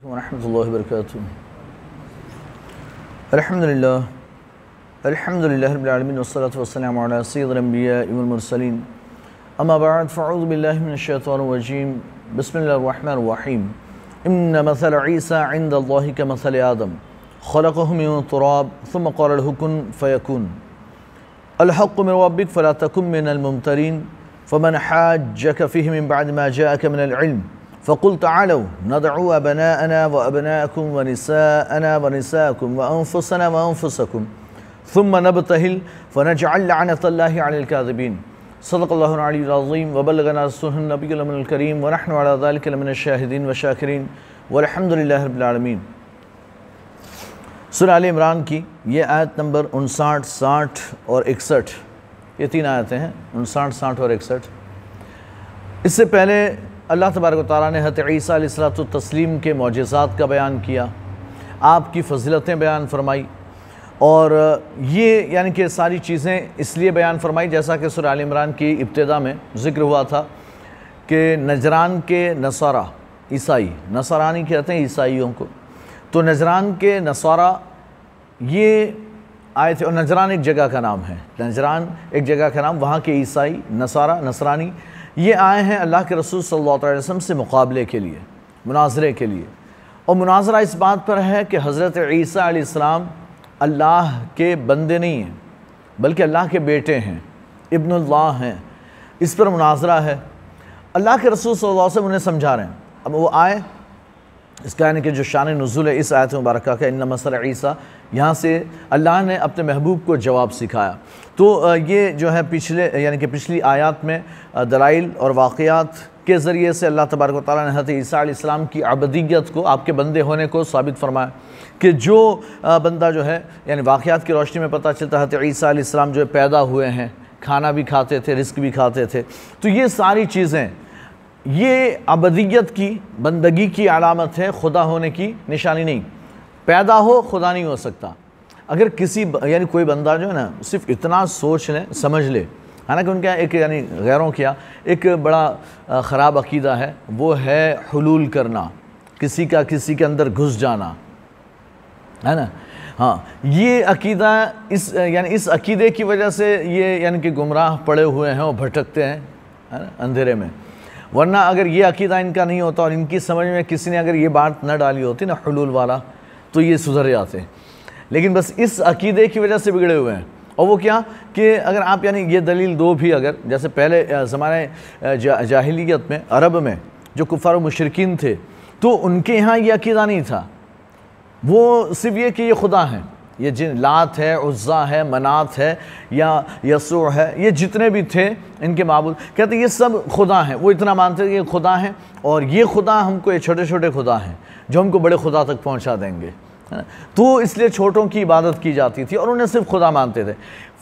ورحمة الله وبركاته الحمد لله الحمد لله رب العالمين والصلاة والسلام على سيد الأنبياء والمرسلين أما بعد فأعوذ بالله من الشيطان الرجيم بسم الله الرحمن الرحيم إن مثل عيسى عند الله كمثل آدم خلقه من تراب ثم قال له كن فيكون الحق من ربك فلا تكن من الممترين فمن حاجك فيه من بعد ما جاءك من العلم فقل تعالوا ندعو أبناءنا وأبناءكم ونساءنا ونساءكم وأنفسنا وأنفسكم ثم نبتهل فنجعل لعنة الله على الكاذبين صدق الله العلي العظيم وبلغنا رسوله النبي الأمين الكريم ونحن على ذلك لمن الشاهدين والشاكرين والحمد لله رب العالمين سورة آل عمران کی یہ آیت نمبر 59 60 اور 61 یہ تین آیتیں ہیں 59 60 اور 61 اس سے پہلے अल्लाह तबारक ताली ने हत तस्लीम के मुजजात का बयान किया आपकी फजीलतें बयान फरमाई और ये यानी कि सारी चीज़ें इसलिए बयान फरमाई जैसा कि सुर इमरान की इब्तदा में ज़िक्र हुआ था कि नजरान के नसारा ईसाई नसारानी कहते हैं ईसाइयों को तो नजरान के नसारा ये आए थे और नजरान एक जगह का नाम है नजरान एक जगह का नाम वहाँ के ईसाई नसारा नसरानी ये आए हैं अल्लाह के रसूल सल्लल्लाहु अलैहि वसल्लम से मुकाबले के लिए मुनाजरे के लिए और मुनाजरा इस बात पर है कि हज़रत ईसा अल्लाह के बंदे नहीं हैं बल्कि अल्लाह के बेटे हैं इब्नल्लाह हैं इस पर मुनाजरा है अल्लाह के रसूल सल्लल्लाहु अलैहि वसल्लम उन्हें समझा रहे हैं अब वो आए इसका यानी कि जो शान नज़ुल है इस आयत मुबारक का इन मसल ईसा यहाँ से अल्लाह ने अपने महबूब को जवाब सिखाया तो ये जो है पिछले यानी कि पिछली आयत में दलाइल और वाक़ात के ज़रिए से अल्लाह तबारक ताली ने ईसा की आबदीत को आपके बंदे होने को साबित फरमाया कि जो बंदा जो है यानी वाक़ात की रोशनी में पता चलता है ईसा जो है पैदा हुए हैं खाना भी खाते थे रिस्क भी खाते थे तो ये सारी चीज़ें ये अबदियत की बंदगी की अलामत है खुदा होने की निशानी नहीं पैदा हो खुदा नहीं हो सकता अगर किसी यानी कोई बंदा जो है ना सिर्फ इतना सोच लें समझ ले हालांकि उनका एक यानी गैरों किया एक बड़ा ख़राब अकीदा है वो है हलूल करना किसी का किसी के अंदर घुस जाना है ना हाँ ये अकीदा इस यानी इस अकीदे की वजह से ये यानी कि गुमराह पड़े हुए हैं और भटकते हैं है ना अंधेरे में वरना अगर ये अकीदा इनका नहीं होता और इनकी समझ में किसी ने अगर ये बात ना डाली होती ना हलूल वाला तो ये सुधर जाते लेकिन बस इस अकीदे की वजह से बिगड़े हुए हैं और वो क्या कि अगर आप यानी ये दलील दो भी अगर जैसे पहले ज़माने जा, जाहिलियत में अरब में जो कुफ़ार मशरकिन थे तो उनके यहाँ ये अकीदा नहीं था वो सिर्फ ये कि ये खुदा हैं ये जिन लात है उज्जा है मनात है या यसू है ये जितने भी थे इनके मबूद कहते ये सब खुदा हैं वो इतना मानते थे ये खुदा हैं और ये खुदा हमको ये छोटे छोटे खुदा हैं जो हमको बड़े खुदा तक पहुँचा देंगे तो इसलिए छोटों की इबादत की जाती थी और उन्हें सिर्फ खुदा मानते थे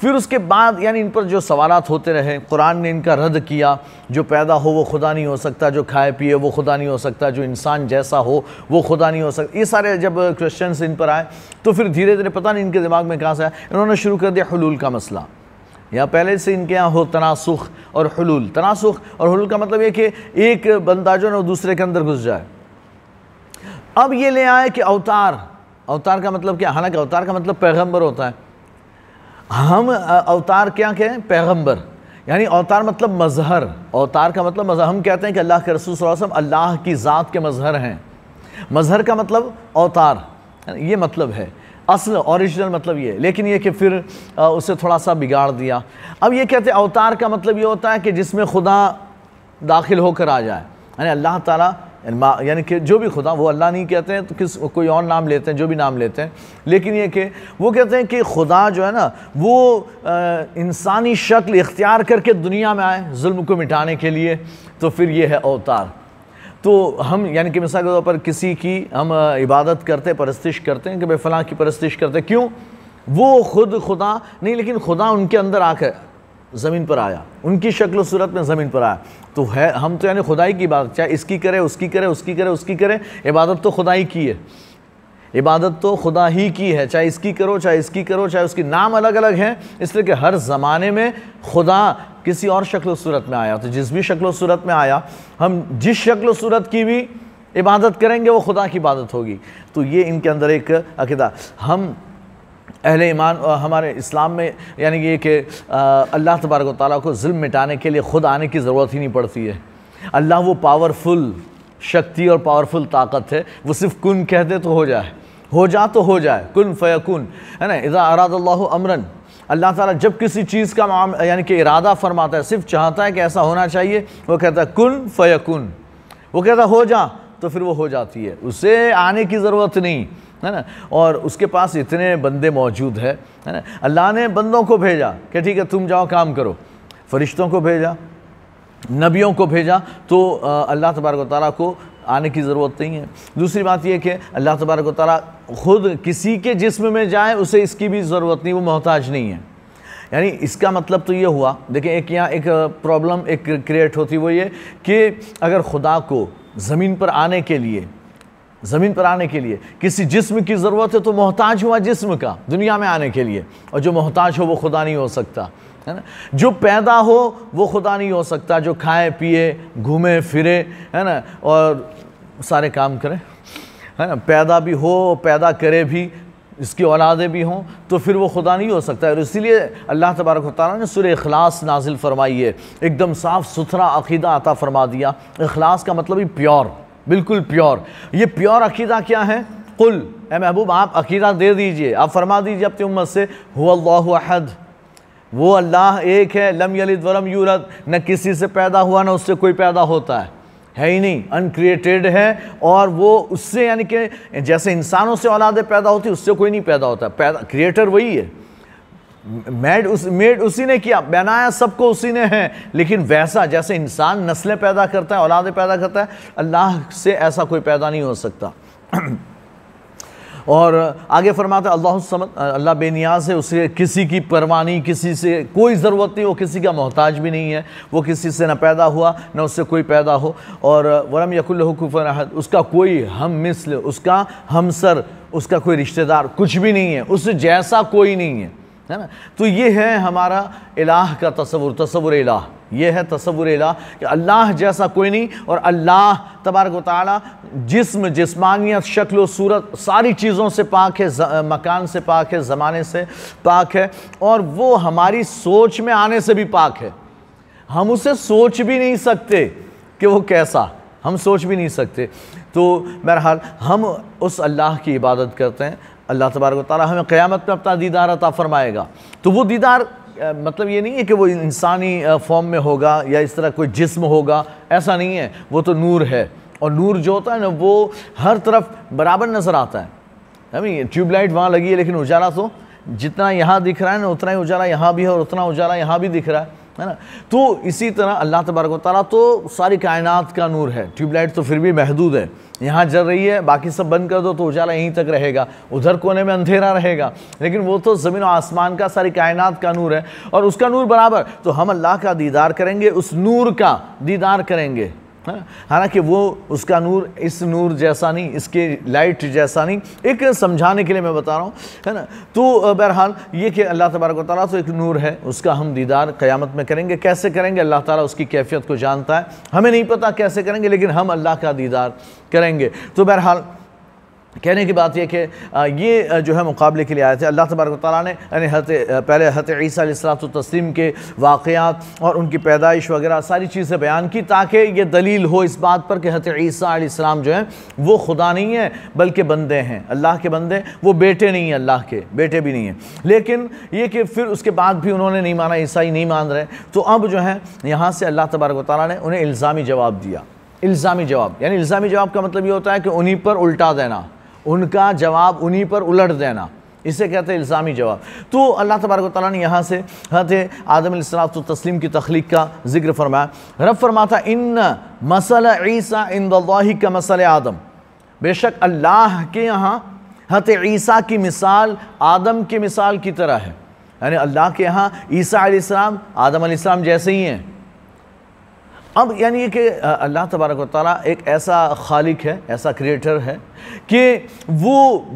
फिर उसके बाद यानी इन पर जो सवालत होते रहे कुरान ने इनका रद्द किया जो पैदा हो वो खुदा नहीं हो सकता जो खाए पिए वो खुदा नहीं हो सकता जो इंसान जैसा हो वो खुदा नहीं हो सकता ये सारे जब क्वेश्चन इन पर आए तो फिर धीरे धीरे पता नहीं इनके दिमाग में कहाँ से आया इन्होंने शुरू कर दिया हलूल का मसला या पहले से इनके यहाँ हो तनासुख और हलूल तनासुख और हलूल का मतलब ये कि एक बंदा जो ना दूसरे के अंदर घुस जाए अब ये ले आए कि अवतार अवतार का मतलब क्या हालांकि अवतार का मतलब पैगंबर होता है हम अवतार क्या कहें पैगंबर यानी अवतार मतलब मजहर अवतार का मतलब मजहर हम कहते हैं कि अल्लाह के रसूल वसम अल्लाह की ज़ात के मजहर हैं मजहर का मतलब अवतार ये मतलब है असल ओरिजिनल मतलब ये लेकिन ये कि फिर उसे थोड़ा सा बिगाड़ दिया अब ये कहते अवतार का मतलब ये होता है कि जिसमें खुदा दाखिल होकर आ जाए यानी अल्लाह ताला यानी कि जो भी खुदा वो अल्लाह नहीं कहते हैं तो किस कोई और नाम लेते हैं जो भी नाम लेते हैं लेकिन ये कि वो कहते हैं कि खुदा जो है ना वो इंसानी शक्ल इख्तियार करके दुनिया में आए जुल्म को मिटाने के लिए तो फिर ये है अवतार तो हम यानी कि मिसाल के तौर पर किसी की हम इबादत करते परस्तिश करते हैं कि भाई फ़लाँ की परस्तिश करते क्यों वो खुद खुदा नहीं लेकिन खुदा उनके अंदर आकर ज़मीन पर आया उनकी शक्ल सूरत में ज़मीन पर आया तो है हम तो यानी खुदाई की बात चाहे इसकी करें उसकी करें उसकी करें उसकी करें इबादत तो खुदाई की है इबादत तो खुदा ही की है चाहे इसकी करो चाहे इसकी करो चाहे उसकी नाम अलग अलग हैं इसलिए कि हर ज़माने में खुदा किसी और शक्ल सूरत में आया तो जिस भी शक्ल सूरत में आया हम जिस शक्ल सूरत की भी इबादत करेंगे वो खुदा की इबादत होगी तो ये इनके अंदर एक अकीदा हम अहल ईमान हमारे इस्लाम में यानी ये कि अल्लाह तबारक ताली को जुल्म मिटाने के लिए ख़ुद आने की ज़रूरत ही नहीं पड़ती है अल्लाह वो पावरफुल शक्ति और पावरफुल ताकत है वो सिर्फ कन कह दे तो हो जाए हो जा तो हो जाए कन फ़ैकुन है ना इज़ा अराद अमरन अल्लाह ताला जब किसी चीज़ का माम यानी कि इरादा फरमाता है सिर्फ चाहता है कि ऐसा होना चाहिए वो कहता है कन फ़ैकुन वो कहता हो जा तो फिर वो हो जाती है उसे आने की ज़रूरत नहीं है ना और उसके पास इतने बंदे मौजूद है है ना अल्लाह ने बंदों को भेजा कि ठीक है तुम जाओ काम करो फरिश्तों को भेजा नबियों को भेजा तो अल्लाह तबारक ताली को आने की ज़रूरत नहीं है दूसरी बात यह कि अल्लाह तबारक ताली खुद किसी के जिस्म में जाए उसे इसकी भी ज़रूरत नहीं वो मोहताज नहीं है यानी इसका मतलब तो ये हुआ देखिए एक यहाँ एक प्रॉब्लम एक क्रिएट होती वो ये कि अगर खुदा को ज़मीन पर आने के लिए ज़मीन पर आने के लिए किसी जिस्म की ज़रूरत है तो मोहताज हुआ जिस्म का दुनिया में आने के लिए और जो मोहताज हो वो खुदा नहीं हो सकता है ना जो पैदा हो वो खुदा नहीं हो सकता जो खाए पिए घूमे फिरे है ना और सारे काम करें है ना पैदा भी हो पैदा करे भी इसकी औलादें भी हों तो फिर वो खुदा नहीं हो सकता है और इसीलिए अल्लाह तबारक ताली ने सुर अखलास नाजिल फरमाई है एकदम साफ़ सुथरा अकीदा अता फरमा दिया अखलास का मतलब ही प्योर बिल्कुल प्योर ये प्योर अकीदा क्या है कुल ए महबूब आप अकीदा दे दीजिए आप फरमा दीजिए अपनी उम्मत से हुद वो अल्लाह एक है लम यलिद वलम यूरत न किसी से पैदा हुआ ना उससे कोई पैदा होता है है ही नहीं अनक्रिएटेड है और वो उससे यानी कि जैसे इंसानों से औलादें पैदा होती उससे कोई नहीं पैदा होता पैदा क्रिएटर वही है मेड उस मेड उसी ने किया बनाया सबको उसी ने है लेकिन वैसा जैसे इंसान नस्लें पैदा करता है औलादें पैदा करता है अल्लाह से ऐसा कोई पैदा नहीं हो सकता और आगे फरमाते अल्लाह समद अल्लाह बेनियाज है उसे किसी की परवाह नहीं किसी से कोई ज़रूरत नहीं वो किसी का मोहताज भी नहीं है वो किसी से ना पैदा हुआ ना उससे कोई पैदा हो और वरम यकुल्लकुफन अहद उसका कोई हम मिसल उसका हमसर उसका कोई रिश्तेदार कुछ भी नहीं है उससे जैसा कोई नहीं है है ना तो ये है हमारा इलाह का तस्वुर तस्वुर इलाह ये है तस्वुर इलाह कि अल्लाह जैसा कोई नहीं और अल्लाह तबारक ताली जिसम जिसमानियत शक्ल सूरत सारी चीज़ों से पाक है मकान से पाक है ज़माने से पाक है और वो हमारी सोच में आने से भी पाक है हम उसे सोच भी नहीं सकते कि वो कैसा हम सोच भी नहीं सकते तो बहरहाल हम उस अल्लाह की इबादत करते हैं अल्लाह तबारक ताली हमें क़्यामत में अपना दीदार अता फ़रमाएगा तो वो दीदार मतलब ये नहीं है कि वो इंसानी फॉर्म में होगा या इस तरह कोई जिस्म होगा ऐसा नहीं है वो तो नूर है और नूर जो होता है ना वो हर तरफ बराबर नज़र आता है हमें ट्यूबलाइट वहाँ लगी है लेकिन उजाला तो जितना यहाँ दिख रहा है ना उतना ही उजाला यहाँ भी है और उतना उजाला यहाँ भी दिख रहा है है ना तो इसी तरह अल्लाह तबारक ताली तो सारी कायनात का नूर है ट्यूबलाइट तो फिर भी महदूद है यहाँ जल रही है बाकी सब बंद कर दो तो उजाला यहीं तक रहेगा उधर कोने में अंधेरा रहेगा लेकिन वो तो ज़मीन और आसमान का सारी कायनात का नूर है और उसका नूर बराबर तो हम अल्लाह का दीदार करेंगे उस नूर का दीदार करेंगे हालांकि वो उसका नूर इस नूर जैसा नहीं इसके लाइट जैसा नहीं एक समझाने के लिए मैं बता रहा हूँ है ना तो बहरहाल ये कि अल्लाह तबारक तो एक नूर है उसका हम दीदार क़्यामत में करेंगे कैसे करेंगे अल्लाह ताली उसकी कैफियत को जानता है हमें नहीं पता कैसे करेंगे लेकिन हम अल्लाह का दीदार करेंगे तो बहरहाल कहने की बात यह कि ये जो है मुकाबले के लिए आए थे अल्लाह तबारक ताली ने यानी हत पहले हत ईसा तस्लीम के वाक़ात और उनकी पैदाइश वगैरह सारी चीज़ें बयान की ताकि ये दलील हो इस बात पर कि हत ईसा जो है वो खुदा नहीं है बल्कि बंदे हैं अल्लाह के बंदे वो बेटे नहीं हैं अल्लाह के बेटे भी नहीं हैं लेकिन ये कि फिर उसके बाद भी उन्होंने नहीं माना ईसाई नहीं मान रहे तो अब जो है यहाँ से अल्लाह तबारक ताली ने उन्हें इल्ज़ामी जवाब दिया इल्ज़ामी जवाब यानी इल्ज़ामी जवाब का मतलब ये होता है कि उन्हीं पर उल्टा देना उनका जवाब उन्हीं पर उलट देना इसे कहते हैं इल्ज़ामी जवाब तो अल्लाह तबारक ताली ने यहाँ से हत आदम तो तस्लीम की तख्लीक का जिक्र फरमाया रब फरमाता इन मसल ईसा इन का मसल आदम बेशक अल्लाह के यहाँ हत ईसा की मिसाल आदम की मिसाल की तरह है यानी अल्लाह के यहाँ ईसा आदम आदम जैसे ही हैं अब यानी कि अल्लाह तबारक वाली एक ऐसा खालिक है ऐसा क्रिएटर है कि वो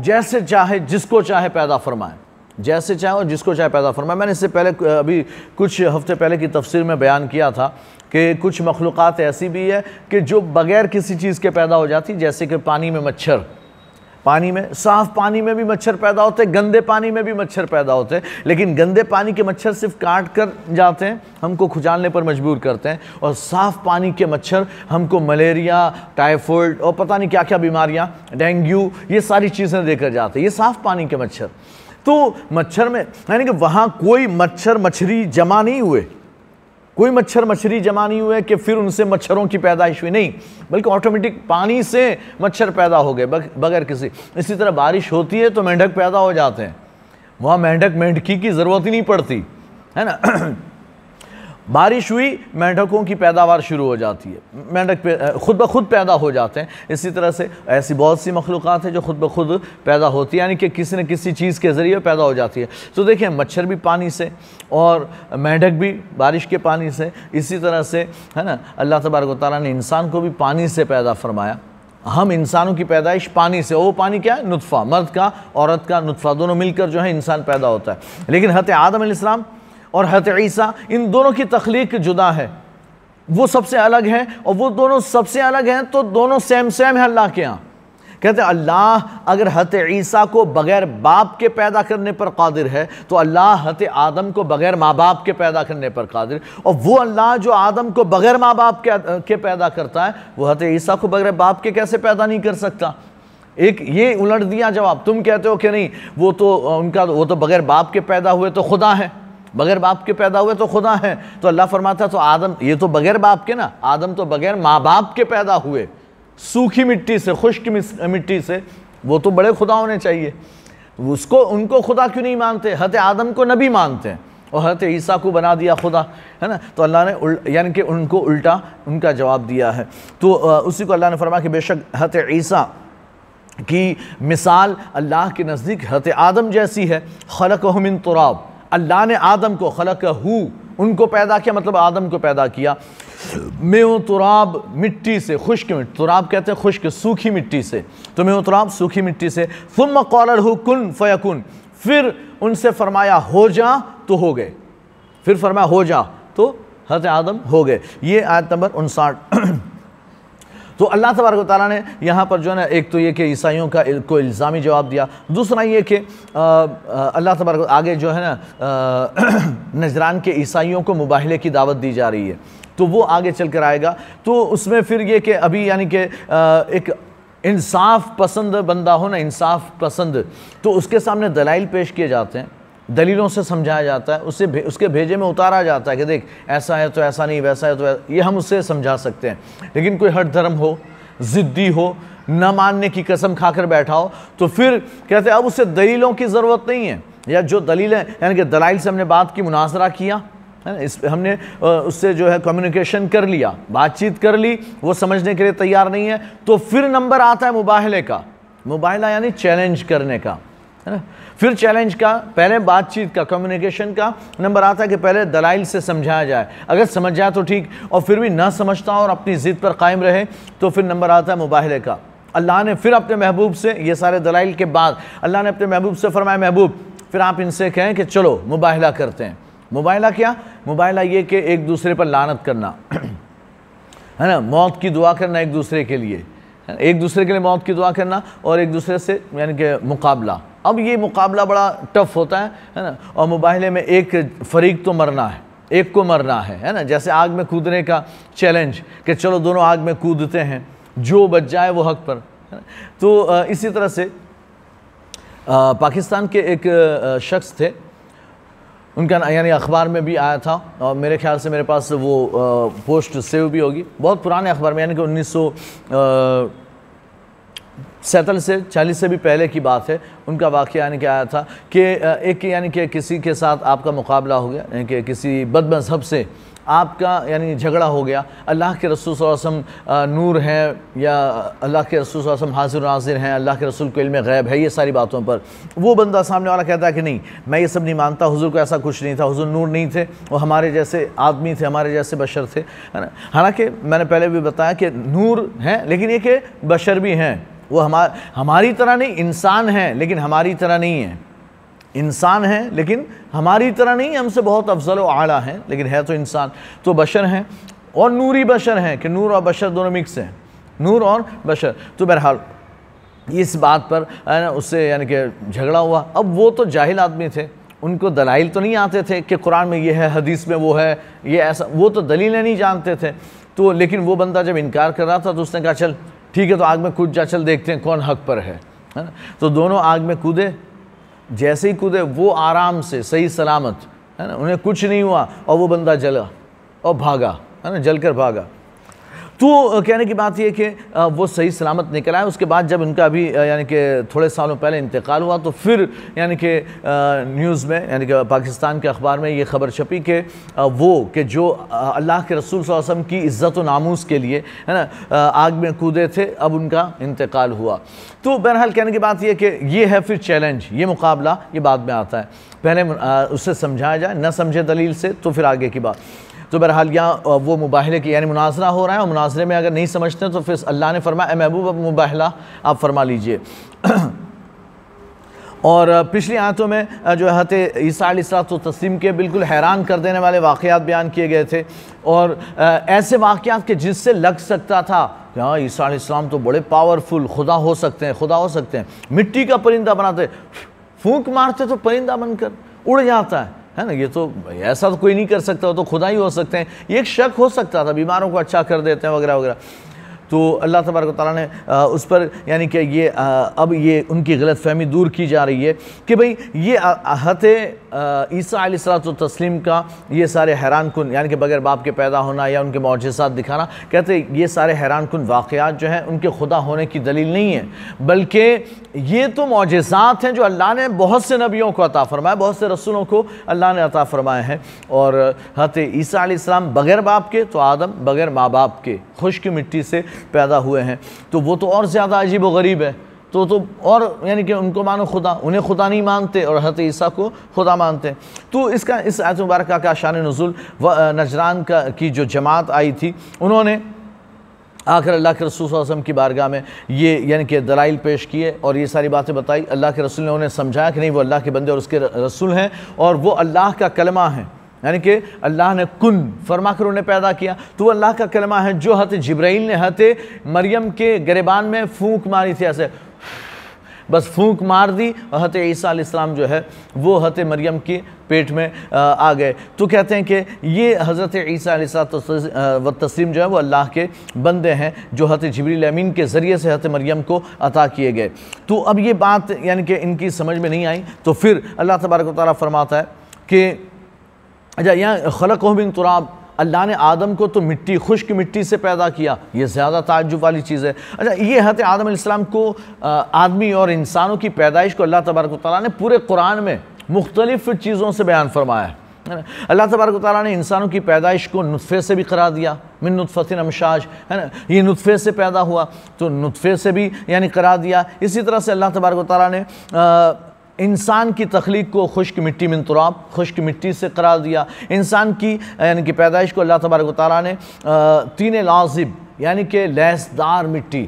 जैसे चाहे जिसको चाहे पैदा फरमाए जैसे चाहे और जिसको चाहे पैदा फरमाए मैंने इससे पहले अभी कुछ हफ्ते पहले की तफसीर में बयान किया था कि कुछ मखलूक़ ऐसी भी है कि जो बग़ैर किसी चीज़ के पैदा हो जाती जैसे कि पानी में मच्छर पानी में साफ पानी में भी मच्छर पैदा होते गंदे पानी में भी मच्छर पैदा होते लेकिन गंदे पानी के मच्छर सिर्फ काट कर जाते हैं हमको खुजालने पर मजबूर करते हैं और साफ पानी के मच्छर हमको मलेरिया टाइफॉइड और पता नहीं क्या क्या बीमारियाँ डेंगू ये सारी चीज़ें देकर जाते हैं ये साफ पानी के मच्छर तो मच्छर में यानी कि वहाँ कोई मच्छर मच्छरी जमा नहीं हुए कोई मच्छर मच्छरी जमा नहीं हुए कि फिर उनसे मच्छरों की पैदाइश हुई नहीं बल्कि ऑटोमेटिक पानी से मच्छर पैदा हो गए बगैर किसी इसी तरह बारिश होती है तो मेंढक पैदा हो जाते हैं वहाँ मेंढक मेंढकी की ज़रूरत ही नहीं पड़ती है ना बारिश हुई मेंढकों की पैदावार शुरू हो जाती है मेंढक खुद ब खुद पैदा हो जाते हैं इसी तरह से ऐसी बहुत सी मखलूक़ हैं जो खुद ब खुद पैदा होती है यानी कि किसी न किसी चीज़ के ज़रिए पैदा हो जाती है तो देखिए मच्छर भी पानी से और मेंढक भी बारिश के पानी से इसी तरह से है ना अल्लाह तबारक ताली ने इंसान को भी पानी से पैदा फरमाया हम इंसानों की पैदाइश पानी से वो पानी क्या है नुतफ़ा मर्द का औरत का नुतफ़ा दोनों मिलकर जो है इंसान पैदा होता है लेकिन हत आदम इस्लाम और हजरत ईसा इन दोनों की तख्लीक जुदा है वो सबसे अलग हैं और वो दोनों सबसे अलग हैं तो दोनों सेम सेम है अल्लाह के यहाँ कहते हैं अल्लाह अगर हत ईसा को बग़ैर बाप के पैदा करने पर कादिर है तो अल्लाह हत आदम को बग़ैर माँ बाप के पैदा करने पर कादिर और वो अल्लाह जो आदम को बग़ैर माँ बाप के, के पैदा करता है वो हत ईसा को बग़ैर बाप के कैसे पैदा नहीं कर सकता एक ये उलट दिया जवाब तुम कहते हो कि नहीं वो तो उनका वो तो बग़ैर बाप के पैदा हुए तो खुदा है बगैर बाप के पैदा हुए तो खुदा हैं तो अल्लाह फरमाता तो आदम ये तो बगैर बाप के ना आदम तो बगैर माँ बाप के पैदा हुए सूखी मिट्टी से खुश्क मिट्टी से वो तो बड़े खुदा होने चाहिए उसको उनको खुदा क्यों नहीं मानते हत आदम को नबी मानते हैं और हत ईसा को बना दिया खुदा है ना तो अल्लाह ने यानी कि उनको उल्टा उनका जवाब दिया है तो उसी को अल्लाह ने फरमा कि बेशक हत ईसा की मिसाल अल्लाह के नज़दीक हत आदम जैसी है खलक हमिन तुराब अल्लाह ने आदम को खलक हु उनको पैदा किया मतलब आदम को पैदा किया हूँ तुराब मिट्टी से खुश्क मिट्टी तुराब कहते हैं खुश्क सूखी मिट्टी से तो हूँ तुराब सूखी मिट्टी से फुम कौलर हो कन फ़याकुन फिर उनसे फरमाया हो जा तो हो गए फिर फरमाया हो जा तो हज आदम हो गए ये आयत नंबर उनसाठ तो अल्लाह तबारक ताली ने यहाँ पर जो है ना एक तो ये कि ईसाइयों का इल, को इल्ज़ामी जवाब दिया दूसरा ये कि अल्लाह तबारक आगे जो है ना नजरान के ईसाइयों को मुबाहले की दावत दी जा रही है तो वो आगे चल कर आएगा तो उसमें फिर ये कि अभी यानी कि एक इंसाफ पसंद बंदा हो ना इंसाफ पसंद तो उसके सामने दलाइल पेश किए जाते हैं दलीलों से समझाया जाता है उसे भे, उसके भेजे में उतारा जाता है कि देख ऐसा है तो ऐसा नहीं वैसा है तो ये हम उससे समझा सकते हैं लेकिन कोई हट धर्म हो ज़िद्दी हो न मानने की कसम खाकर बैठा हो तो फिर कहते हैं अब उससे दलीलों की ज़रूरत नहीं है या जो दलीलें यानी कि दलाइल से हमने बात की मुनाजरा किया है ना इस हमने उससे जो है कम्युनिकेशन कर लिया बातचीत कर ली वो समझने के लिए तैयार नहीं है तो फिर नंबर आता है मुबाहले का मुबाहला यानी चैलेंज करने का है ना फिर चैलेंज का पहले बातचीत का कम्युनिकेशन का नंबर आता है कि पहले दलाइल से समझाया जाए अगर समझ जाए तो ठीक और फिर भी ना समझता और अपनी ज़िद पर कायम रहे तो फिर नंबर आता है मुबाहले का अल्लाह ने फिर अपने महबूब से ये सारे दलाइल के बाद अल्लाह ने अपने महबूब से फरमाया महबूब फिर आप इनसे कहें कि चलो मुबाहला करते हैं मुबाहला क्या मुबाहला ये कि एक दूसरे पर लानत करना है ना मौत की दुआ करना एक दूसरे के लिए एक दूसरे के लिए मौत की दुआ करना और एक दूसरे से यानी कि मुकाबला अब ये मुकाबला बड़ा टफ होता है है ना और मुबाहले में एक फरीक तो मरना है एक को मरना है है ना जैसे आग में कूदने का चैलेंज कि चलो दोनों आग में कूदते हैं जो बच जाए वो हक पर है ना तो इसी तरह से पाकिस्तान के एक शख्स थे उनका यानी अखबार में भी आया था और मेरे ख्याल से मेरे पास वो पोस्ट सेव भी होगी बहुत पुराने अखबार में यानी कि उन्नीस सैतल से चालीस से भी पहले की बात है उनका वाक़ यानी कि आया था कि एक यानी कि किसी के साथ आपका मुकाबला हो गया यानी कि किसी बद मजहब से आपका यानी झगड़ा हो गया अल्लाह के रसूल वसम नूर हैं या अल्लाह के रसूल वसम हाजिर नाजिर हैं अल्लाह के रसूल को इल्म गैब है ये सारी बातों पर वो बंदा सामने वाला कहता है कि नहीं मैं ये सब नहीं मानता हुजूर को ऐसा कुछ नहीं था हुजूर नूर नहीं थे वो हमारे जैसे आदमी थे हमारे जैसे बशर थे है ना हालाँकि मैंने पहले भी बताया कि नूर हैं लेकिन ये कि बशर भी हैं वो हमार हमारी तरह नहीं इंसान है लेकिन हमारी तरह नहीं है इंसान है लेकिन हमारी तरह नहीं हमसे बहुत अफजल व आला है लेकिन है तो इंसान तो बशर हैं और नूरी बशर हैं कि नूर और बशर दोनों मिक्स हैं नूर और बशर तो बहरहाल इस बात पर उससे यानी कि झगड़ा हुआ अब वो तो जाहिल आदमी थे उनको दलाइल तो नहीं आते थे कि कुरान में ये है हदीस में वो है ये ऐसा वो तो दलीलें नहीं जानते थे तो लेकिन वो बंदा जब इनकार कर रहा था तो उसने कहा चल ठीक है तो आग में कूद जा चल देखते हैं कौन हक पर है है ना तो दोनों आग में कूदे जैसे ही कूदे वो आराम से सही सलामत है ना उन्हें कुछ नहीं हुआ और वो बंदा जला और भागा है ना जल कर भागा तो कहने की बात यह कि वो सही सलामत निकल आए उसके बाद जब इनका अभी यानी कि थोड़े सालों पहले इंतकाल हुआ तो फिर यानी कि न्यूज़ में यानी कि पाकिस्तान के अखबार में ये खबर छपी कि वो कि जो अल्लाह के रसूल वसम की इज़्ज़त नामूस के लिए है ना आग में कूदे थे अब उनका इंतकाल हुआ तो बहरहाल कहने की बात यह कि ये है फिर चैलेंज ये मुकाबला ये बाद में आता है पहले उससे समझाया जाए ना समझे दलील से तो फिर आगे की बात तो बहरहाल यहाँ वो मुबाहले की यानी मुनाजरा हो रहा है और मुनाजरे में अगर नहीं समझते तो फिर अल्लाह ने फरमाया महबूब अब मुबाहला आप फरमा लीजिए और पिछली आयतों में जो है हत ईसा तो तस्लीम के बिल्कुल हैरान कर देने वाले वाक़ात बयान किए गए थे और ऐसे वाक़ात के जिससे लग सकता था हाँ ईसा इस्लाम तो बड़े पावरफुल खुदा हो सकते हैं खुदा हो सकते हैं मिट्टी का परिंदा बनाते फूंक मारते तो परिंदा बनकर उड़ जाता है है ना ये तो ऐसा तो कोई नहीं कर सकता वो तो खुदा ही हो सकते हैं ये एक शक हो सकता था बीमारों को अच्छा कर देते हैं वगैरह वगैरह तो अल्लाह तबारक ताली ने आ, उस पर यानी कि ये आ, अब ये उनकी गलत फहमी दूर की जा रही है कि भाई ये हत ईसा तस्लीम का ये सारे हैरान कन यानी कि बगैर बाप के पैदा होना या उनके मुआजात दिखाना कहते ये सारे हैरान कन वाक़ात जो हैं उनके खुदा होने की दलील नहीं है बल्कि ये तो मुआजात हैं जो अल्लाह ने बहुत से नबियों को अता फ़रमाया बहुत से रसूलों को अल्लाह ने अता फ़रमाए हैं और हत ईसा बगैर बाप के तो आदम बगैर माँ बाप के खुश्क मिट्टी से पैदा हुए हैं तो वो तो और ज़्यादा अजीब व गरीब है तो तो और यानी कि उनको मानो खुदा उन्हें खुदा नहीं मानते और हरत ईसा को खुदा मानते तो इसका इस आयत मुबारक का शान नज़ुल व नजरान का की जो जमात आई थी उन्होंने आखिर अल्लाह के रसूल वसम की बारगाह में ये यानी कि दलाइल पेश किए और ये सारी बातें बताई अल्लाह के रसूल ने उन्हें समझाया कि नहीं वो अल्लाह के बंदे और उसके रसूल हैं और वो अल्लाह का कलमा है यानी कि अल्लाह ने कुन फरमा कर उन्हें पैदा किया तो अल्लाह का कलमा है जो हत जब्राइल ने हत मरियम के गरेबान में फूंक मारी थी ऐसे बस फूंक मार दी और हत ईसा इस्लाम जो है वो हत मरियम के पेट में आ गए तो कहते हैं कि ये हज़रत ईसा तो व तस्लीम जो है वो अल्लाह के बंदे हैं जो हत जबरील अमीन के ज़रिए से हत मरियम को अता किए गए तो अब ये बात यानी कि इनकी समझ में नहीं आई तो फिर अल्लाह तबारक ताली फरमाता है कि अच्छा यहाँ खलक बिन तुराब अल्लाह ने आदम को तो मिट्टी खुश्क मिट्टी से पैदा किया ये ज़्यादा ताजुब वाली चीज़ है अच्छा ये हत आदम इस्लाम को आदमी और इंसानों की पैदाइश को अल्लाह तबारक ताली ने पूरे कुरान में मुख्तलिफ़ चीज़ों से बयान फरमाया है अल्लाह तबारक ताली ने इंसानों की पैदाइश को नुफ़े से भी करा दिया मिन नुफ़ी नमशाज है ना ये नुफे से पैदा हुआ तो नुतफ़े से भी यानी करा दिया इसी तरह से अल्लाह तबारक ताली ने आ, इंसान की तख्लीक को खुश्क मिट्टी में तुराब खुश्क मिट्टी से करार दिया इंसान की यानी कि पैदाइश को अल्लाह तबारक तारा ने तीन लाजिब यानी कि लहसदार मिट्टी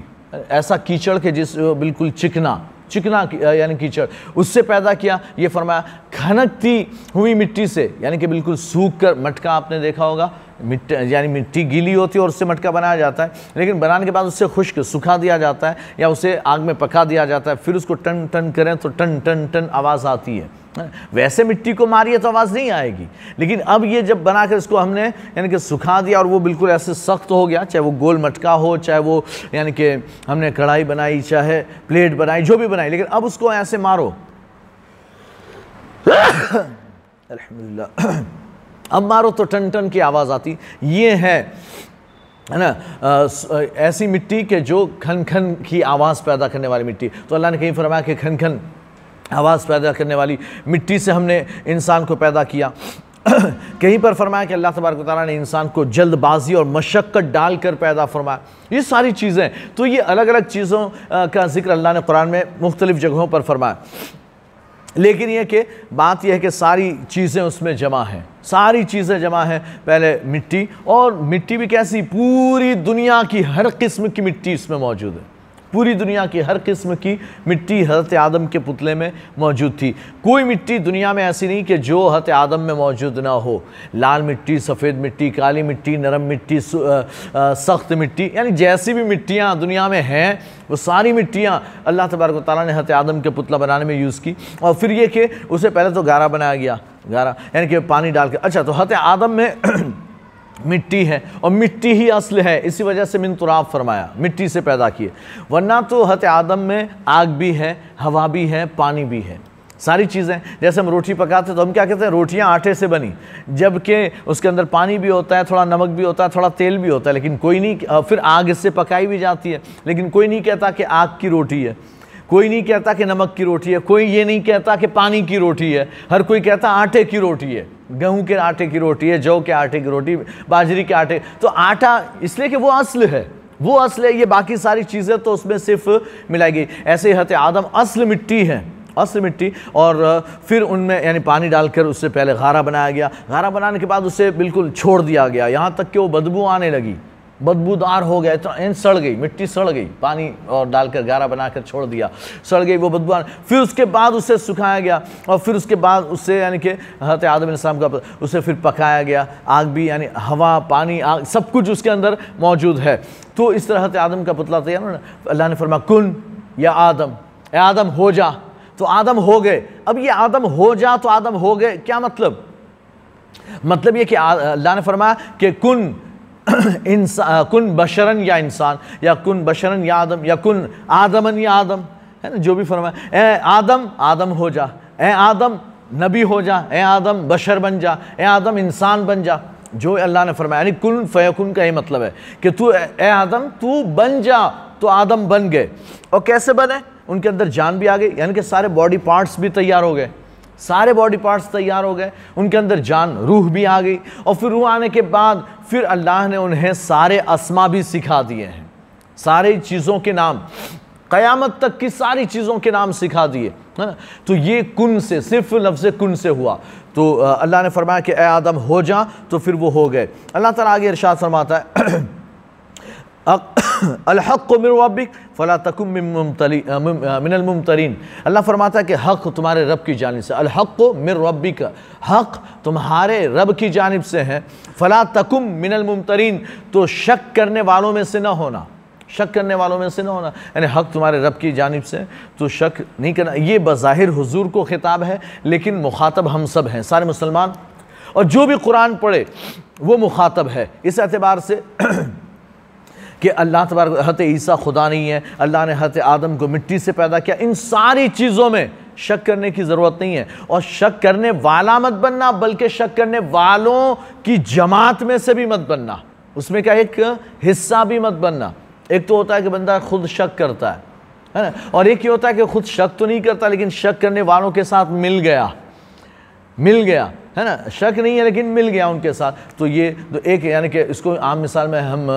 ऐसा कीचड़ के जिस बिल्कुल चिकना चिकना यानी कीचड़ उससे पैदा किया ये फरमाया खनकती हुई मिट्टी से यानी कि बिल्कुल सूख कर मटका आपने देखा होगा मिट्टी यानी मिट्टी गीली होती है और उससे मटका बनाया जाता है लेकिन बनाने के बाद उससे खुश्क सुखा दिया जाता है या उसे आग में पका दिया जाता है फिर उसको टन टन करें तो टन टन टन आवाज़ आती है हाँ, वैसे मिट्टी को मारिए तो आवाज़ नहीं आएगी लेकिन अब ये जब बनाकर इसको हमने यानी कि सुखा दिया और वो बिल्कुल ऐसे सख्त हो गया चाहे वो गोल मटका हो चाहे वो यानी कि हमने कढ़ाई बनाई चाहे प्लेट बनाई जो भी बनाई लेकिन अब उसको ऐसे मारो अलहमदिल्ला अब मारो तो टन टन की आवाज़ आती ये है है ना ऐसी मिट्टी के जो खन खन की आवाज़ पैदा करने वाली मिट्टी तो अल्लाह ने कहीं फरमाया कि खन खन आवाज़ पैदा करने वाली मिट्टी से हमने इंसान को पैदा किया कहीं पर फरमाया कि अल्लाह तबारक ताली ने इंसान को जल्दबाजी और मशक्क़त डाल कर पैदा फरमाया ये सारी चीज़ें तो ये अलग अलग चीज़ों का जिक्र अल्लाह ने कुरान में मुख्तलिफ़ जगहों पर फरमाया लेकिन यह कि बात यह है कि सारी चीज़ें उसमें जमा हैं सारी चीज़ें जमा हैं पहले मिट्टी और मिट्टी भी कैसी पूरी दुनिया की हर किस्म की मिट्टी इसमें मौजूद है पूरी दुनिया की हर किस्म की मिट्टी हरत आदम के पुतले में मौजूद थी कोई मिट्टी दुनिया में ऐसी नहीं कि जो हत आदम में मौजूद ना हो लाल मिट्टी सफ़ेद मिट्टी काली मिट्टी नरम मिट्टी सख्त मिट्टी यानी जैसी भी मिट्टियाँ दुनिया में हैं वो सारी मिट्टियाँ अल्लाह तबारक ताली ने हत आदम के पुतला बनाने में यूज़ की और फिर ये कि उसे पहले तो गारा बनाया गया गारा यानी कि पानी डाल के अच्छा तो हत आदम में मिट्टी है और मिट्टी ही असल है इसी वजह से मिन तुराब फरमाया मिट्टी से पैदा किए वरना तो हत आदम में आग भी है हवा भी है पानी भी है सारी चीज़ें जैसे हम रोटी पकाते तो हम क्या कहते हैं रोटियां आटे से बनी जबकि उसके अंदर पानी भी होता है थोड़ा नमक भी होता है थोड़ा तेल भी होता है लेकिन कोई नहीं फिर आग इससे पकाई भी जाती है लेकिन कोई नहीं कहता कि आग की रोटी है कोई नहीं कहता कि नमक की रोटी है कोई ये नहीं कहता कि पानी की रोटी है हर कोई कहता आटे की रोटी है गेहूँ के आटे की रोटी है जौ के आटे की रोटी बाजरी के आटे तो आटा इसलिए कि वो असल है वो असल है ये बाकी सारी चीज़ें तो उसमें सिर्फ मिलाई गई ऐसे हत आदम असल मिट्टी है असल मिट्टी और फिर उनमें यानी पानी डालकर उससे पहले गारा बनाया गया गारा बनाने के बाद उसे बिल्कुल छोड़ दिया गया यहाँ तक कि वो बदबू आने लगी बदबूदार हो गया तो एंड सड़ गई मिट्टी सड़ गई पानी और डालकर गारा बनाकर छोड़ दिया सड़ गई वो बदबूदार फिर उसके बाद उसे सुखाया गया और फिर उसके बाद उससे यानी कि हजरत आदम इस्लाम का उसे फिर पकाया गया आग भी यानी हवा पानी आग सब कुछ उसके अंदर मौजूद है तो इस तरह हत आदम का पुतला तैयार अल्लाह ने फरमा कुन या आदम ए आदम हो जा तो आदम हो गए अब ये आदम हो जा तो आदम हो गए क्या मतलब मतलब ये कि अल्लाह ने फरमाया कि कुन इंसा कन बशरन या इंसान या कुन बशरन या आदम या कन आदमन या आदम है ना जो भी फरमाए ए आदम आदम हो जा ए आदम नबी हो जा ए आदम बशर बन जा ए आदम इंसान बन जा जो अल्लाह ने फरमाया यानी कुन फ़ैकुन का ये मतलब है कि तू ए आदम तू बन जा तो आदम बन गए और कैसे बने उनके अंदर जान भी आ गई यानी कि सारे बॉडी पार्ट्स भी तैयार हो गए सारे बॉडी पार्ट्स तैयार हो गए उनके अंदर जान रूह भी आ गई और फिर रूह आने के बाद फिर अल्लाह ने उन्हें सारे असमा भी सिखा दिए हैं सारी चीज़ों के नाम क़यामत तक की सारी चीज़ों के नाम सिखा दिए है ना तो ये कुन से सिर्फ लफ्ज़ कुन से हुआ तो अल्लाह ने फरमाया कि ए आदम हो जा तो फिर वो हो गए अल्लाह ताला आगे इरशाद फरमाता है अलहक को फ़ला तकुम मिनलमतरीन अल्लाह फरमाता है कि हक़ तुम्हारे रब की जानब से अलहक को मिरबी का हक़ तुम्हारे रब की जानब से है फ़ला तकम मिनलमतरीन तो शक करने वालों में से ना होना शक करने वालों में से ना होना यानी हक़ तुम्हारे रब की जानब से तो शक नहीं करना ये बज़ाहिर हजूर को ख़िताब है लेकिन मुखातब हम सब हैं सारे मुसलमान और जो भी कुरान पढ़े वो मुखातब है इस एतबार से कि अल्लाह तबार हत ईसा खुदा नहीं है अल्लाह ने हत आदम को मिट्टी से पैदा किया इन सारी चीज़ों में शक करने की ज़रूरत नहीं है और शक करने वाला मत बनना बल्कि शक करने वालों की जमात में से भी मत बनना उसमें क्या एक हिस्सा भी मत बनना एक तो होता है कि बंदा खुद शक करता है है ना और एक ये होता है कि खुद शक तो नहीं करता लेकिन शक करने वालों के साथ मिल गया मिल गया है ना शक नहीं है लेकिन मिल गया उनके साथ तो ये तो एक यानी कि इसको आम मिसाल में हम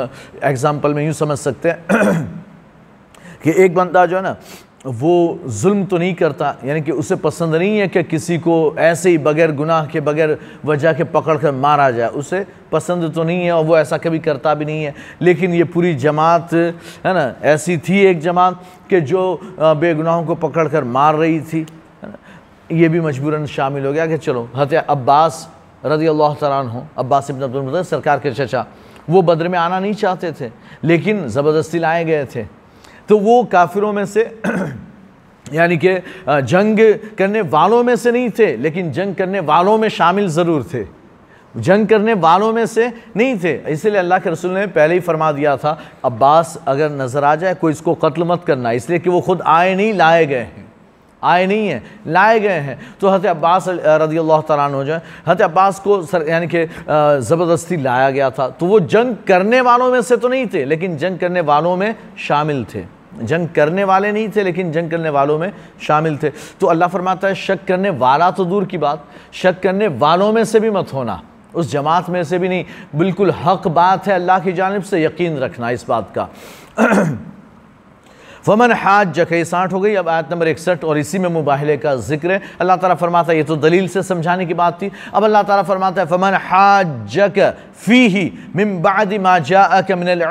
एग्ज़ाम्पल uh, में यूँ समझ सकते हैं कि एक बंदा जो है ना वो जुल्म तो नहीं करता यानी कि उसे पसंद नहीं है कि किसी को ऐसे ही बगैर गुनाह के बगैर वजह के पकड़ कर मारा जाए उसे पसंद तो नहीं है और वो ऐसा कभी करता भी नहीं है लेकिन ये पूरी जमात है ना ऐसी थी एक जमात कि जो uh, बेगुनाहों को पकड़ कर मार रही थी ये भी मजबूरन शामिल हो गया कि चलो हत अब्बास रजी अल्लाह तन हो अब्बास इबन अब्दुल सरकार के चचा वो बद्र में आना नहीं चाहते थे लेकिन ज़बरदस्ती लाए गए थे तो वो काफिरों में से यानी कि जंग करने वालों में से नहीं थे लेकिन जंग करने वालों में शामिल ज़रूर थे जंग करने वालों में से नहीं थे इसलिए अल्लाह के रसूल ने पहले ही फरमा दिया था अब्बास अगर नज़र आ जाए कोई इसको कत्ल मत करना इसलिए कि वो खुद आए नहीं लाए गए हैं आए नहीं हैं लाए गए हैं तो हज़रत अब्बास रदी अल्लाह तन हो जाए हज़रत अब्बास को सर यानी कि ज़बरदस्ती लाया गया था तो वो जंग करने वालों में से तो नहीं थे लेकिन जंग करने वालों में शामिल थे जंग करने वाले नहीं थे लेकिन जंग करने वालों में शामिल थे तो अल्लाह फरमाता है शक करने वाला तो दूर की बात शक करने वालों में से भी मत होना उस जमात में से भी नहीं बिल्कुल हक बात है अल्लाह की जानब से यकीन रखना इस बात का वमन हाथ जगह साठ हो गई अब आयत नंबर इकसठ और इसी में मुबाहले का जिक्र है अल्लाह ताला फरमाता है ये तो दलील से समझाने की बात थी अब अल्लाह ताला फरमाता है वमन हाज जक फ़ी ही माजा मिनल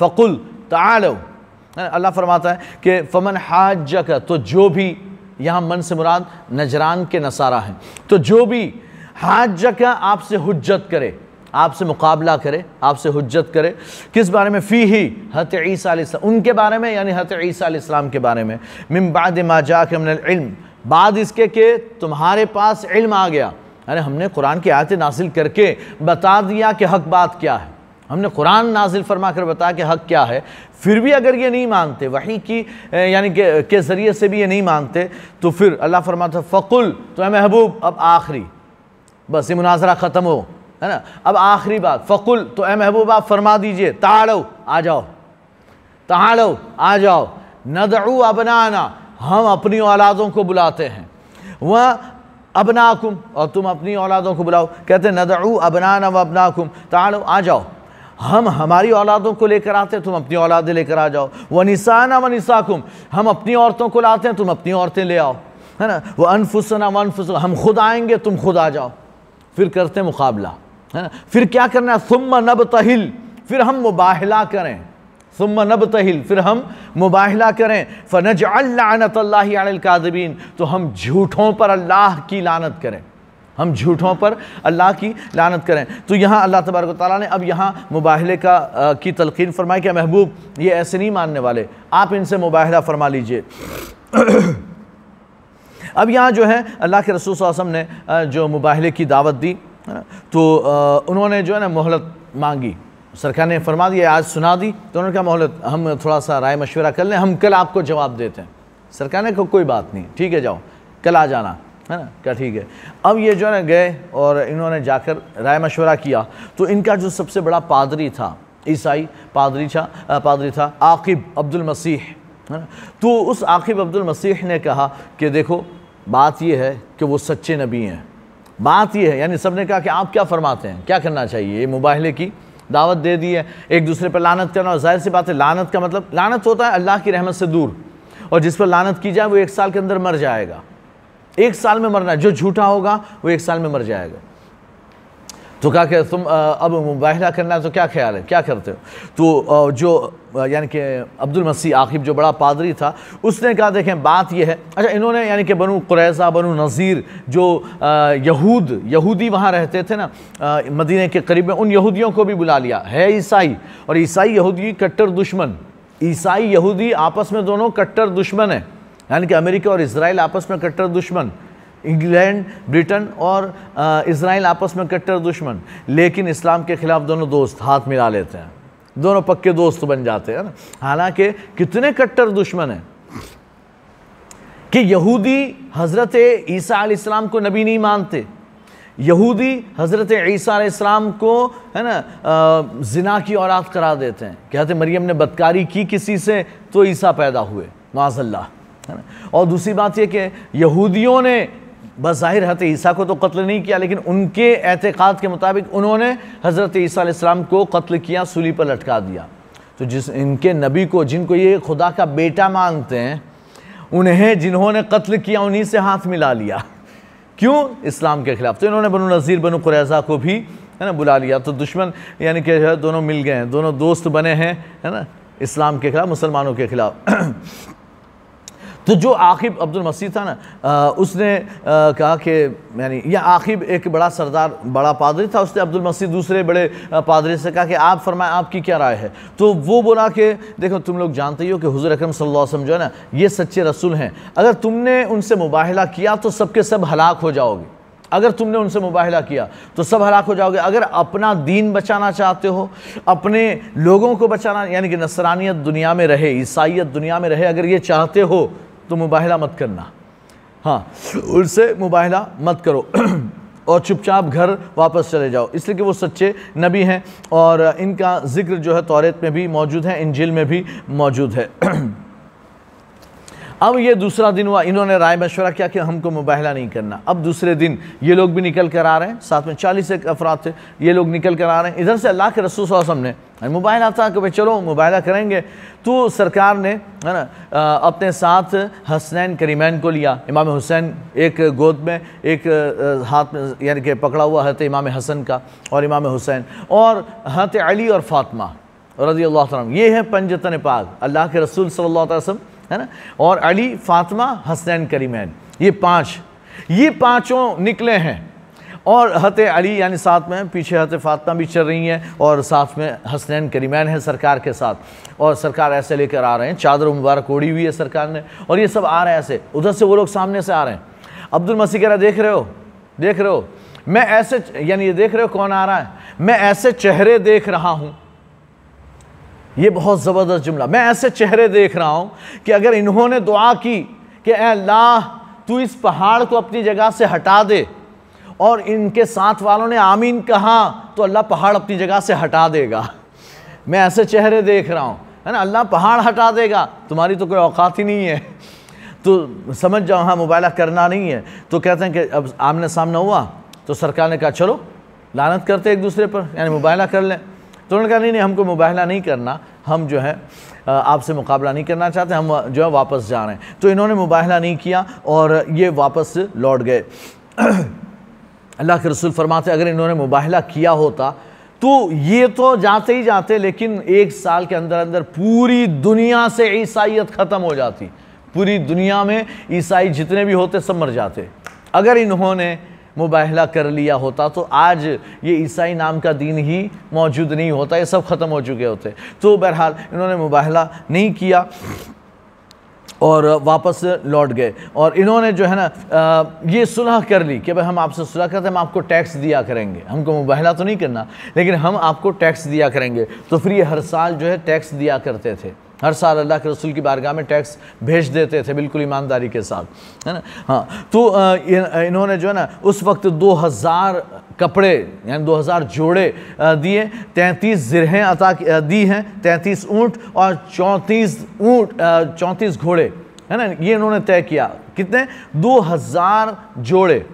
फ़कुल तालो अल्लाह फरमाता है कि फमन हाथ जक तो जो भी यहाँ मन से मुराद नजरान के नसारा हैं तो जो भी हाथ जक आपसे हजत करे आपसे मुकाबला करे आपसे हजत करे किस बारे में फ़ी ही हत ईसी उनके बारे में यानी हत ईसा के बारे में मिमबाद माजा के इल्म बाद इसके के तुम्हारे पास इल्म आ गया अरे हमने कुरान की आयतें नासिल करके बता दिया कि हक बात क्या है हमने कुरान नाजिल फरमा कर बताया कि हक क्या है फिर भी अगर ये नहीं मानते वहीं की यानी के, के ज़रिए से भी ये नहीं मानते तो फिर अल्लाह फरमाता फ़कुल तो महबूब अब आखिरी बस ये मुनाजरा ख़त्म हो है ना अब आखिरी बात फ़कुल तो ए महबूब आप फरमा दीजिए ताड़ो आ जाओ ताड़ो आ जाओ नदऊ अबनाना हम अपनी औलादों को बुलाते हैं वह अबनाकुम और तुम अपनी औलादों को बुलाओ कहते हैं नदऊ अबनाना व अबनाकुम ताड़ो आ जाओ हम हमारी औलादों को लेकर आते हैं तुम अपनी औलादें लेकर आ जाओ व निसाना व निसाकुम हम अपनी औरतों को लाते हैं तुम अपनी औरतें ले आओ है ना वह अनफुसना व अनफुस हम खुद आएंगे तुम खुद आ जाओ फिर करते मुकाबला है ना फिर क्या करना सुम नब तहिल फिर हम मुबाहला करें सुम नब तहिल फिर हम मुबाहला करें फ़नज अल्लाजबीन तो हम झूठों पर अल्लाह की लानत करें हम झूठों पर अल्लाह की लानत करें तो यहाँ अल्लाह तबारक ताली ने अब यहाँ मुबाहले का आ, की तलख़ीन फरमाई क्या महबूब ये ऐसे नहीं मानने वाले आप इनसे मुबाहला फरमा लीजिए अब यहाँ जो है अल्लाह के रसूल वसम ने जो मुबाहले की दावत दी है ना तो उन्होंने जो है ना मोहलत मांगी सरकार ने फरमा दिया आज सुना दी तो उन्होंने कहा मोहलत हम थोड़ा सा राय मशवरा कर लें हम कल आपको जवाब देते हैं सरकार ने कहा कोई बात नहीं ठीक है जाओ कल आ जाना है ना क्या ठीक है अब ये जो है ना गए और इन्होंने जाकर राय मशवरा किया तो इनका जो सबसे बड़ा पादरी था ईसाई पादरी था पादरी था आकिब अब्दुल मसीह है ना तो उस आकिब अब्दुल मसीह ने कहा कि देखो बात यह है कि वो सच्चे नबी हैं बात यह है यानी सबने कहा कि आप क्या फरमाते हैं क्या करना चाहिए ये मुबाहले की दावत दे दी है एक दूसरे पर लानत करना और जाहिर सी बात है लानत का मतलब लानत होता है अल्लाह की रहमत से दूर और जिस पर लानत की जाए वो एक साल के अंदर मर जाएगा एक साल में मरना जो झूठा होगा वो एक साल में मर जाएगा तो क्या कह तुम अब मुबाहला करना तो क्या ख्याल है क्या करते हो तो जो यानी कि अब्दुल मसीह आकिब जो बड़ा पादरी था उसने कहा देखें बात यह है अच्छा इन्होंने यानी कि बनु क्रैजा बनु नज़ीर जो यहूद यहूदी वहाँ रहते थे ना मदीने के करीब में उन यहूदियों को भी बुला लिया है ईसाई और ईसाई यहूदी कट्टर दुश्मन ईसाई यहूदी आपस में दोनों कट्टर दुश्मन है यानी कि अमेरिका और इसराइल आपस में कट्टर दुश्मन इंग्लैंड ब्रिटेन और इसराइल आपस में कट्टर दुश्मन लेकिन इस्लाम के ख़िलाफ़ दोनों दोस्त हाथ मिला लेते हैं दोनों पक्के दोस्त बन जाते हैं ना हालांकि कितने कट्टर दुश्मन हैं कि यहूदी हज़रत ईसा इस्लाम को नबी नहीं मानते यहूदी हज़रत ईसा इस्लाम को है ना जिना की औलाद करा देते हैं कहते मरियम ने बदकारी की किसी से तो ईसा पैदा हुए माजल्ला है ना और दूसरी बात यह कि यहूदियों ने बज़ाहिर हज़रत ईसा को तो कत्ल नहीं किया लेकिन उनके एतक़ाद के मुताबिक उन्होंने हज़रत ईसा को कत्ल किया सूली पर लटका दिया तो जिस इनके नबी को जिनको ये खुदा का बेटा मानते हैं उन्हें जिन्होंने कत्ल किया उन्हीं से हाथ मिला लिया क्यों इस्लाम के ख़िलाफ़ तो इन्होंने बनु नज़ीर बनु कुरैज़ा को भी है ना बुला लिया तो दुश्मन यानी कि दोनों मिल गए हैं दोनों दोस्त बने हैं है ना इस्लाम के ख़िलाफ़ मुसलमानों के ख़िलाफ़ तो जो आकिब अब्दुल मसीह था ना आ, उसने आ, कहा कि यानी यह आखिब एक बड़ा सरदार बड़ा पादरी था उसने अब्दुल मसीह दूसरे बड़े पादरी से कहा कि आप फरमाएं आपकी क्या राय है तो वो बोला कि देखो तुम लोग जानते ही हो कि हुजूर अकरम सल्लल्लाहु अलैहि वसल्लम जो है ना ये सच्चे रसूल हैं अगर तुमने उनसे मुबाहला किया तो सबके सब हलाक हो जाओगे अगर तुमने उनसे मुबाहला किया तो सब हलाक हो जाओगे अगर अपना दीन बचाना चाहते हो अपने लोगों को बचाना यानी कि नसरानियत दुनिया में रहे ईसाइत दुनिया में रहे अगर ये चाहते हो तो मुबाहला मत करना हाँ उनसे मुबाहला मत करो और चुपचाप घर वापस चले जाओ इसलिए कि वो सच्चे नबी हैं और इनका ज़िक्र जो है तौरेत में भी मौजूद है इंजिल में भी मौजूद है अब ये दूसरा दिन हुआ इन्होंने राय मशवरा किया कि हमको मुबाहला नहीं करना अब दूसरे दिन ये लोग भी निकल कर आ रहे हैं साथ में चालीस एक अफराद थे ये लोग निकल कर आ रहे हैं इधर से अल्लाह के रसूल वसम ने मुबाहला था कि भाई चलो मुबाहला करेंगे तो सरकार ने है ना अपने साथ हसनैन करीमैन को लिया इमाम हुसैन एक गोद में एक हाथ में यानी कि पकड़ा हुआ है इमाम हसन का और इमाम हुसैन और हत अली और फातमा रज़ी अल्लाह ये है पंजतन पाक अल्लाह के रसूल सल्ला वसम है ना और अली फातिमा हसनैन करीमैन ये पाँच ये पाँचों निकले हैं और हत अली यानी साथ में पीछे हत फातमा भी चल रही हैं और साथ में हसनैन करीमैन है सरकार के साथ और सरकार ऐसे लेकर आ रहे हैं चादर मुबारक ओढ़ी हुई है सरकार ने और ये सब आ रहे हैं ऐसे उधर से वो लोग सामने से आ रहे हैं अब्दुल मसीह कह रहा देख रहे हो देख रहे हो मैं ऐसे यानी ये देख रहे हो कौन आ रहा है मैं ऐसे चेहरे देख रहा हूँ ये बहुत ज़बरदस्त जुमला मैं ऐसे चेहरे देख रहा हूँ कि अगर इन्होंने दुआ की कि अल्लाह तू इस पहाड़ को अपनी जगह से हटा दे और इनके साथ वालों ने आमीन कहा तो अल्लाह पहाड़ अपनी जगह से हटा देगा मैं ऐसे चेहरे देख रहा हूँ है ना अल्लाह पहाड़ हटा देगा तुम्हारी तो कोई औकात ही नहीं है तो समझ जाओ हाँ मुबाला करना नहीं है तो कहते हैं कि अब आमने सामने हुआ तो सरकार ने कहा चलो लानत करते एक दूसरे पर यानी मुबाला कर लें तो उन्होंने कहा नहीं नहीं हमको मुबाहला नहीं करना हम जो है आपसे मुकाबला नहीं करना चाहते हम जो है वापस जा रहे हैं तो इन्होंने मुबाहला नहीं किया और ये वापस लौट गए अल्लाह के रसूल फरमाते अगर इन्होंने मुबाहला किया होता तो ये तो जाते ही जाते लेकिन एक साल के अंदर अंदर पूरी दुनिया से ईसाइत ख़त्म हो जाती पूरी दुनिया में ईसाई जितने भी होते सब मर जाते अगर इन्होंने मुबाहला कर लिया होता तो आज ये ईसाई नाम का दीन ही मौजूद नहीं होता ये सब ख़त्म हो चुके होते तो बहरहाल इन्होंने मुबाहला नहीं किया और वापस लौट गए और इन्होंने जो है ना ये सुलह कर ली कि भाई हम आपसे सुलह करते हम आपको टैक्स दिया करेंगे हमको मुबाहला तो नहीं करना लेकिन हम आपको टैक्स दिया करेंगे तो फिर ये हर साल जो है टैक्स दिया करते थे हर साल अल्लाह के रसूल की बारगाह में टैक्स भेज देते थे बिल्कुल ईमानदारी के साथ है ना हाँ तो इन्होंने जो है ना उस वक्त 2000 कपड़े यानी 2000 जोड़े दिए 33 जिरहें अता दी हैं 33 ऊँट और 34 ऊँट 34 घोड़े है ना ये इन्होंने तय किया कितने 2000 जोड़े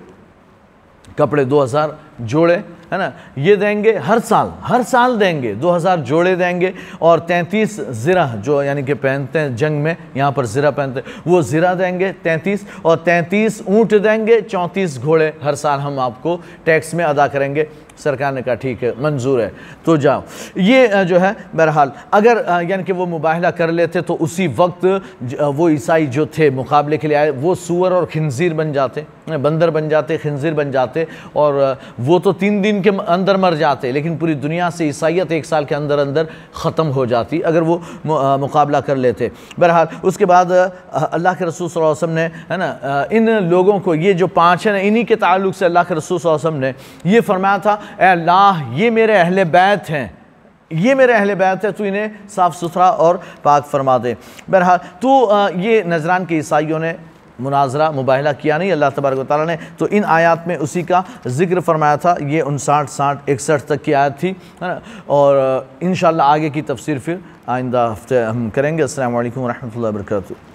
कपड़े 2000 जोड़े है ना ये देंगे हर साल हर साल देंगे 2000 जोड़े देंगे और 33 ज़रा जो यानी कि पहनते हैं जंग में यहाँ पर ज़रा पहनते हैं वो ज़रा देंगे 33 और 33 ऊँट देंगे 34 घोड़े हर साल हम आपको टैक्स में अदा करेंगे सरकार ने कहा ठीक है मंजूर है तो जाओ ये जो है बहरहाल अगर यानी कि वो मुबाहला कर लेते तो उसी वक्त वो ईसाई जो थे मुकाबले के लिए आए वो सूअर और खंजीर बन जाते बंदर बन जाते खंजीर बन जाते और वो तो तीन दिन के अंदर मर जाते लेकिन पूरी दुनिया से ईसाइत एक साल के अंदर अंदर ख़त्म हो जाती अगर वो मुकाबला कर लेते बहरहाल उसके बाद अल्लाह के रसूल वसम ने है ना इन लोगों को ये जो पाँच हैं इन्हीं के ताल्लुक से अल्लाह के रसूल वसम ने यह फरमाया था अल्लाह ये मेरे अहल बैत हैं ये मेरे अहल बैत है तो इन्हें साफ़ सुथरा और पाक फरमा दे बहरहाल तो ये नजरान के ईसाइयों ने मुनाजरा मुबाहला किया नहीं अल्लाह तबारक ताली ने तो इन आयात में उसी का जिक्र फरमाया था ये उनसाठ साठ इकसठ तक की आयत थी है ना और इन आगे की तफसीर फिर आइंदा हफ्ते हम करेंगे असल वरहमल वर्का